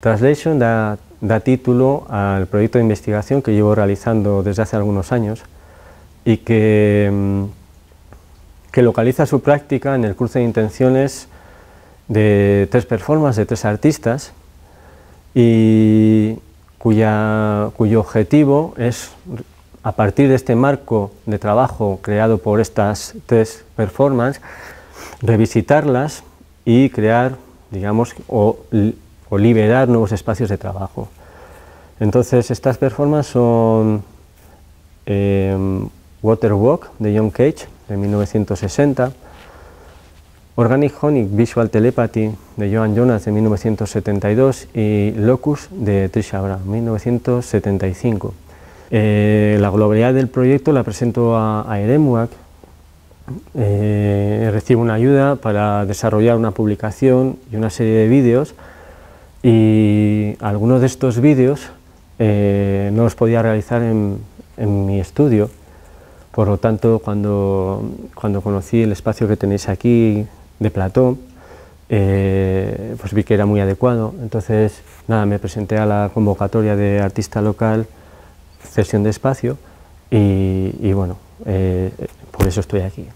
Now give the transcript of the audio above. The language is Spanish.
Translation da, título al proyecto de investigación que llevo realizando desde hace algunos años y que, mm, que localiza su práctica en el cruce de intenciones de tres performances de tres artistas y cuya, cuyo objetivo es, a partir de este marco de trabajo creado por estas tres performances, revisitarlas y crear, digamos, o liberar nuevos espacios de trabajo. Entonces, estas performances son eh, Water Walk de John Cage de 1960, Organic Honic Visual Telepathy de Joan Jonas de 1972 y Locus de Trisha Brown 1975. la globalidad del proyecto la presento a, Eremwak. Eremuac. Eh, recibo una ayuda para desarrollar una publicación y una serie de vídeos y algunos de estos vídeos eh, no los podía realizar en, mi estudio, por lo tanto cuando, conocí el espacio que tenéis aquí de Platón, eh, pues vi que era muy adecuado, entonces nada, me presenté a la convocatoria de artista local, cesión de espacio, y, bueno, eh, por eso estoy aquí.